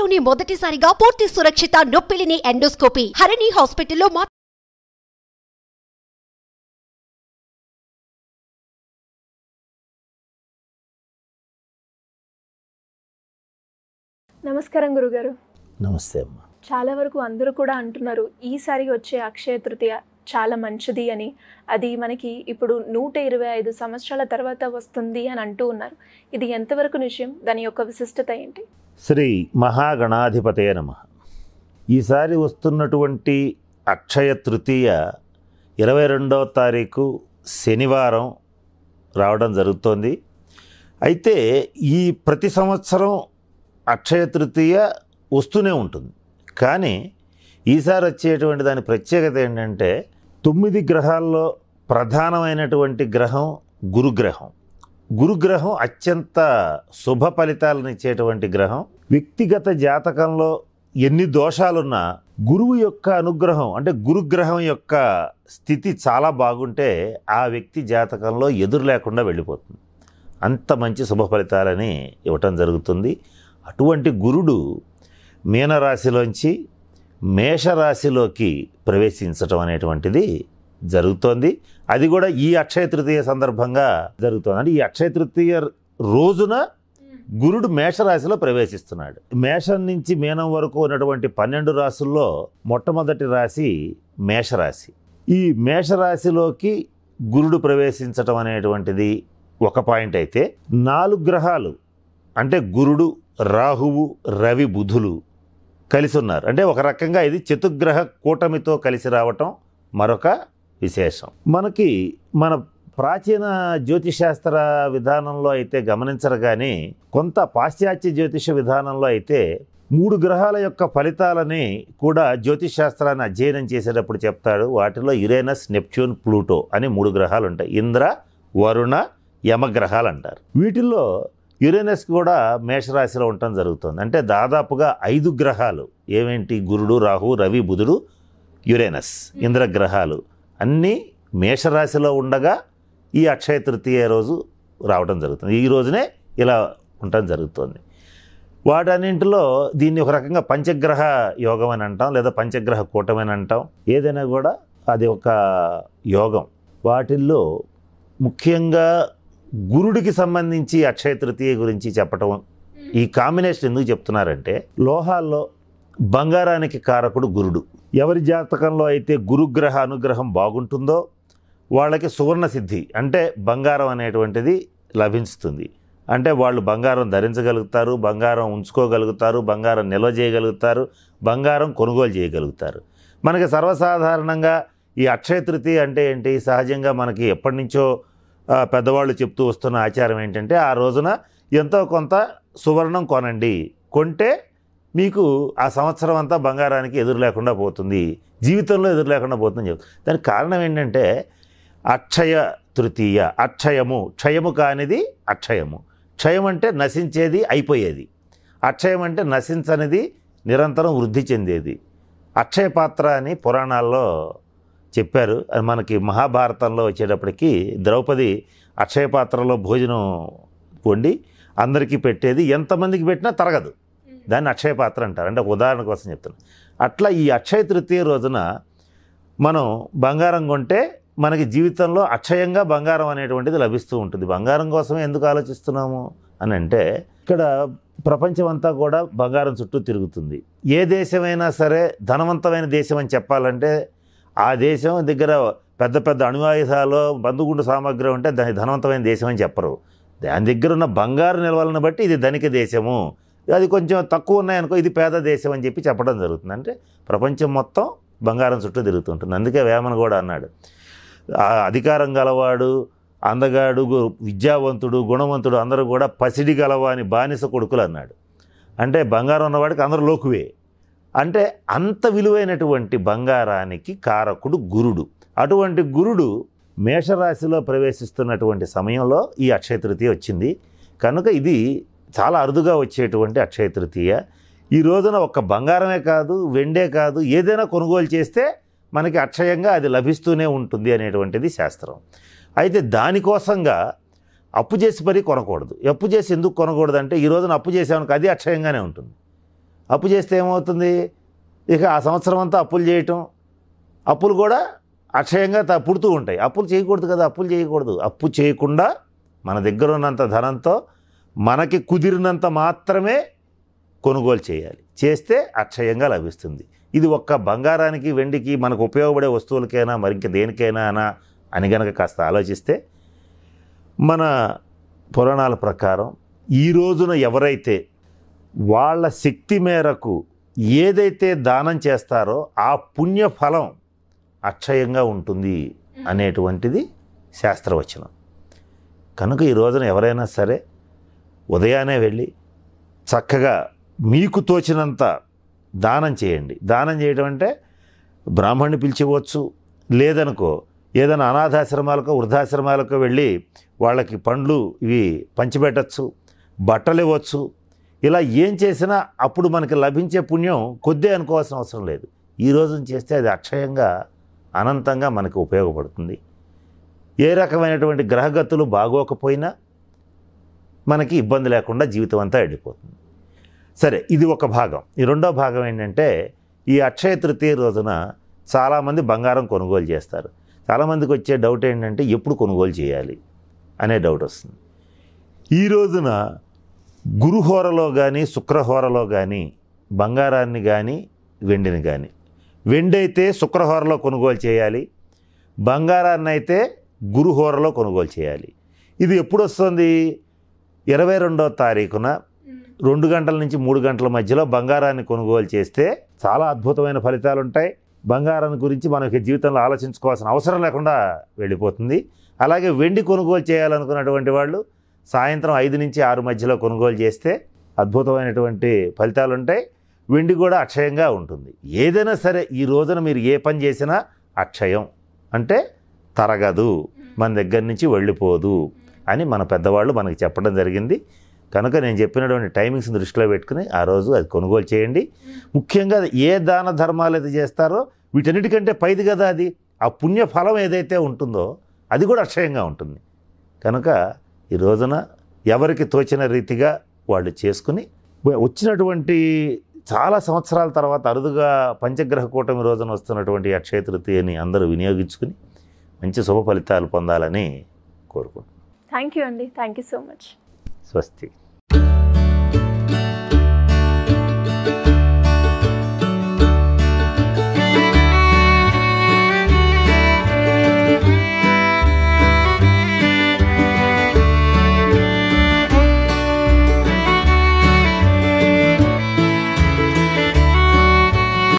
దేశంలోనే మొదటిసారిగా పూర్తి సురక్షిత నొప్పిలిని ఎండోస్కోపీ హరిణి హాస్పిటల్లో మా నమస్కారం గురుగారు నమస్తే అమ్మా చాలా వరకు అందరూ కూడా అంటున్నారు ఈసారి వచ్చే అక్షయ తృతీయ చాలా మంచిది అని అది మనకి ఇప్పుడు నూట ఇరవై ఐదు సంవత్సరాల తర్వాత వస్తుంది అని అంటూ ఉన్నారు ఇది ఎంతవరకు నిజం దాని యొక్క విశిష్టత ఏంటి శ్రీ మహాగణాధిపతే నమ ఈసారి వస్తున్నటువంటి అక్షయ తృతీయ ఇరవై రెండవ తారీఖు శనివారం రావడం జరుగుతోంది అయితే ఈ ప్రతి సంవత్సరం అక్షయ తృతీయ వస్తూనే ఉంటుంది కానీ ఈసారి వచ్చేటువంటి దాని ప్రత్యేకత ఏంటంటే తొమ్మిది గ్రహాల్లో ప్రధానమైనటువంటి గ్రహం గురుగ్రహం గురుగ్రహం అత్యంత శుభ ఫలితాలను ఇచ్చేటువంటి గ్రహం వ్యక్తిగత జాతకంలో ఎన్ని దోషాలున్నా గురువు యొక్క అనుగ్రహం అంటే గురుగ్రహం యొక్క స్థితి చాలా బాగుంటే ఆ వ్యక్తి జాతకంలో ఎదురు లేకుండా వెళ్ళిపోతుంది అంత మంచి శుభ ఫలితాలని ఇవ్వటం జరుగుతుంది అటువంటి గురుడు మీనరాశిలోంచి మేషరాశిలోకి ప్రవేశించటం అనేటువంటిది జరుగుతోంది అది కూడా ఈ అక్షయ తృతీయ సందర్భంగా జరుగుతోంది అంటే ఈ అక్షయ తృతీయ రోజున గురుడు మేషరాశిలో ప్రవేశిస్తున్నాడు మేషం నుంచి మీనం వరకు ఉన్నటువంటి పన్నెండు రాశుల్లో మొట్టమొదటి రాశి మేషరాశి ఈ మేషరాశిలోకి గురుడు ప్రవేశించటం అనేటువంటిది ఒక పాయింట్ అయితే నాలుగు గ్రహాలు అంటే గురుడు రాహువు రవి బుధులు కలిసి ఉన్నారు అంటే ఒక రకంగా ఇది చతుగ్రహ కూటమితో కలిసి రావటం మరొక విశేషం మనకి మన ప్రాచీన జ్యోతిశాస్త్ర విధానంలో అయితే గమనించరు కానీ కొంత పాశ్చాత్య జ్యోతిష విధానంలో అయితే మూడు గ్రహాల యొక్క ఫలితాలని కూడా జ్యోతిష్ శాస్త్రాన్ని అధ్యయనం చేసేటప్పుడు చెప్తాడు వాటిలో యురేనస్ నెప్ట్యూన్ ప్లూటో అని మూడు గ్రహాలు ఉంటాయి ఇంద్ర వరుణ యమ గ్రహాలు అంటారు వీటిల్లో యురేనస్ కూడా మేషరాశిలో ఉండటం జరుగుతుంది అంటే దాదాపుగా ఐదు గ్రహాలు ఏమేంటి గురుడు రాహు రవి బుధుడు యురేనస్ ఇంద్రగ్రహాలు అన్నీ మేషరాశిలో ఉండగా ఈ అక్షయ తృతీయ రోజు రావడం జరుగుతుంది ఈ రోజునే ఇలా ఉండటం జరుగుతుంది వాటన్నింటిలో దీన్ని ఒక రకంగా పంచగ్రహ యోగం అని అంటాం లేదా పంచగ్రహ కూటమి అని అంటాం ఏదైనా కూడా అది ఒక యోగం వాటిల్లో ముఖ్యంగా గురుడికి సంబంధించి అక్షయ తృతీయ గురించి చెప్పటం ఈ కాంబినేషన్ ఎందుకు చెప్తున్నారంటే లోహాల్లో బంగారానికి కారకుడు గురుడు ఎవరి జాతకంలో అయితే గురుగ్రహ అనుగ్రహం బాగుంటుందో వాళ్ళకి సువర్ణ సిద్ధి అంటే బంగారం అనేటువంటిది లభించుతుంది అంటే వాళ్ళు బంగారం ధరించగలుగుతారు బంగారం ఉంచుకోగలుగుతారు బంగారం నిల్వ చేయగలుగుతారు బంగారం కొనుగోలు చేయగలుగుతారు మనకి సర్వసాధారణంగా ఈ అక్షయ తృతీయ అంటే ఏంటి సహజంగా మనకి ఎప్పటి నుంచో పెద్దవాళ్ళు చెప్తూ వస్తున్న ఆచారం ఏంటంటే ఆ రోజున ఎంతో కొంత సువర్ణం కొనండి కొంటే మీకు ఆ సంవత్సరం అంతా బంగారానికి ఎదురు లేకుండా పోతుంది జీవితంలో ఎదురు లేకుండా పోతుందని చెప్తుంది దానికి కారణం ఏంటంటే అక్షయ తృతీయ అక్షయము క్షయము కానిది అక్షయము క్షయం అంటే నశించేది అయిపోయేది అక్షయం అంటే నశించనిది నిరంతరం వృద్ధి చెందేది అక్షయ పాత్ర అని పురాణాల్లో చెప్పారు అది మనకి మహాభారతంలో వచ్చేటప్పటికి ద్రౌపది అక్షయ పాత్రలో భోజనం వండి అందరికీ పెట్టేది ఎంతమందికి పెట్టినా తరగదు దాన్ని అక్షయ పాత్ర అంటారు అంటే ఒక ఉదాహరణ కోసం చెప్తాను అట్లా ఈ అక్షయ తృతీయ రోజున మనం బంగారం కొంటే మనకి జీవితంలో అక్షయంగా బంగారం అనేటువంటిది లభిస్తూ ఉంటుంది బంగారం కోసమే ఎందుకు ఆలోచిస్తున్నాము అని అంటే ఇక్కడ ప్రపంచం అంతా కూడా బంగారం చుట్టూ తిరుగుతుంది ఏ దేశమైనా సరే ధనవంతమైన దేశం అని చెప్పాలంటే ఆ దేశం దగ్గర పెద్ద పెద్ద అణువాయుధాలు బంధుగుండు సామగ్రి ఉంటే దాని ధనవంతమైన దేశం అని చెప్పరు దాని దగ్గర ఉన్న బంగారు నిల్వలను బట్టి ఇది ధనిక దేశము అది కొంచెం తక్కువ ఉన్నాయనుకో ఇది పేద దేశం అని చెప్పి చెప్పడం జరుగుతుంది అంటే ప్రపంచం మొత్తం బంగారం చుట్టూ తిరుగుతుంటుంది అందుకే వేమన కూడా అన్నాడు అధికారం గలవాడు అందగాడు విద్యావంతుడు గుణవంతుడు అందరూ కూడా పసిడి గలవాని బానిస కొడుకులు అన్నాడు అంటే బంగారం ఉన్నవాడికి అందరూ లోకువే అంటే అంత విలువైనటువంటి బంగారానికి కారకుడు గురుడు అటువంటి గురుడు మేషరాశిలో ప్రవేశిస్తున్నటువంటి సమయంలో ఈ అక్షయ వచ్చింది కనుక ఇది చాలా అరుదుగా వచ్చేటువంటి అక్షయ తృతీయ ఈ రోజున ఒక్క బంగారమే కాదు వెండే కాదు ఏదైనా కొనుగోలు చేస్తే మనకి అక్షయంగా అది లభిస్తూనే ఉంటుంది అనేటువంటిది శాస్త్రం అయితే దానికోసంగా అప్పు చేసి మరీ కొనకూడదు అప్పు చేసి ఎందుకు కొనకూడదు అంటే ఈ రోజున అప్పు చేసామనుకో అది అక్షయంగానే ఉంటుంది అప్పు చేస్తే ఏమవుతుంది ఇక ఆ సంవత్సరం అంతా అప్పులు చేయటం అప్పులు కూడా అక్షయంగా పుడుతూ ఉంటాయి అప్పులు చేయకూడదు కదా అప్పులు చేయకూడదు అప్పు చేయకుండా మన దగ్గర ఉన్నంత ధనంతో మనకి కుదిరినంత మాత్రమే కొనుగోలు చేయాలి చేస్తే అక్షయంగా లభిస్తుంది ఇది ఒక్క బంగారానికి వెండికి మనకు ఉపయోగపడే వస్తువులకైనా మరి ఇంకా దేనికైనా అని గనక కాస్త ఆలోచిస్తే మన పురాణాల ప్రకారం ఈ రోజున ఎవరైతే వాళ్ళ శక్తి మేరకు ఏదైతే దానం చేస్తారో ఆ పుణ్యఫలం అక్షయంగా ఉంటుంది అనేటువంటిది శాస్త్రవచనం కనుక ఈ రోజున ఎవరైనా సరే ఉదయాన్నే వెళ్ళి చక్కగా మీకు తోచినంత దానం చేయండి దానం చేయడం అంటే బ్రాహ్మణ్ణి పిలిచివచ్చు లేదనుకో ఏదైనా అనాథాశ్రమాలకు వృద్ధాశ్రమాలకు వెళ్ళి వాళ్ళకి పండ్లు ఇవి పంచిపెట్టచ్చు బట్టలు ఇవ్వచ్చు ఇలా ఏం చేసినా అప్పుడు మనకి లభించే పుణ్యం కొద్దే అనుకోవాల్సిన అవసరం లేదు ఈ రోజు చేస్తే అది అక్షయంగా అనంతంగా మనకి ఉపయోగపడుతుంది ఏ రకమైనటువంటి గ్రహగతులు బాగోకపోయినా మనకి ఇబ్బంది లేకుండా జీవితం అంతా వెళ్ళిపోతుంది సరే ఇది ఒక భాగం ఈ రెండో భాగం ఏంటంటే ఈ అక్షయ తృతీయ రోజున చాలామంది బంగారం కొనుగోలు చేస్తారు చాలామందికి వచ్చే డౌట్ ఏంటంటే ఎప్పుడు కొనుగోలు చేయాలి అనే డౌట్ వస్తుంది ఈ రోజున గురుహోరలో కానీ శుక్రహోరలో కానీ బంగారాన్ని కానీ వెండిని కానీ వెండి అయితే శుక్రహోరలో కొనుగోలు చేయాలి బంగారాన్ని అయితే గురుహోరలో కొనుగోలు చేయాలి ఇది ఎప్పుడు వస్తుంది ఇరవై రెండో తారీఖున రెండు గంటల నుంచి మూడు గంటల మధ్యలో బంగారాన్ని కొనుగోలు చేస్తే చాలా అద్భుతమైన ఫలితాలు ఉంటాయి బంగారాన్ని గురించి మనకి జీవితంలో ఆలోచించుకోవాల్సిన అవసరం లేకుండా వెళ్ళిపోతుంది అలాగే వెండి కొనుగోలు చేయాలనుకున్నటువంటి వాళ్ళు సాయంత్రం ఐదు నుంచి ఆరు మధ్యలో కొనుగోలు చేస్తే అద్భుతమైనటువంటి ఫలితాలు ఉంటాయి వెండి కూడా అక్షయంగా ఉంటుంది ఏదైనా సరే ఈ రోజున మీరు ఏ పని చేసినా అక్షయం అంటే తరగదు మన దగ్గర నుంచి వెళ్ళిపోదు అని మన పెద్దవాళ్ళు మనకి చెప్పడం జరిగింది కనుక నేను చెప్పినటువంటి టైమింగ్స్ దృష్టిలో పెట్టుకుని ఆ రోజు అది కొనుగోలు చేయండి ముఖ్యంగా ఏ దాన ధర్మాలు అయితే చేస్తారో వీటన్నిటికంటే పైది కదా అది ఆ పుణ్య ఫలం ఏదైతే ఉంటుందో అది కూడా అక్షయంగా ఉంటుంది కనుక ఈ రోజున ఎవరికి తోచిన రీతిగా వాళ్ళు చేసుకుని వచ్చినటువంటి చాలా సంవత్సరాల తర్వాత అరుదుగా పంచగ్రహ కూటమి రోజున వస్తున్నటువంటి అక్షయ తృతీయని అందరూ వినియోగించుకుని మంచి శుభ ఫలితాలు పొందాలని కోరుకుంటున్నాను థ్యాంక్ యూ అండి థ్యాంక్ యూ సో మచ్ స్వస్తి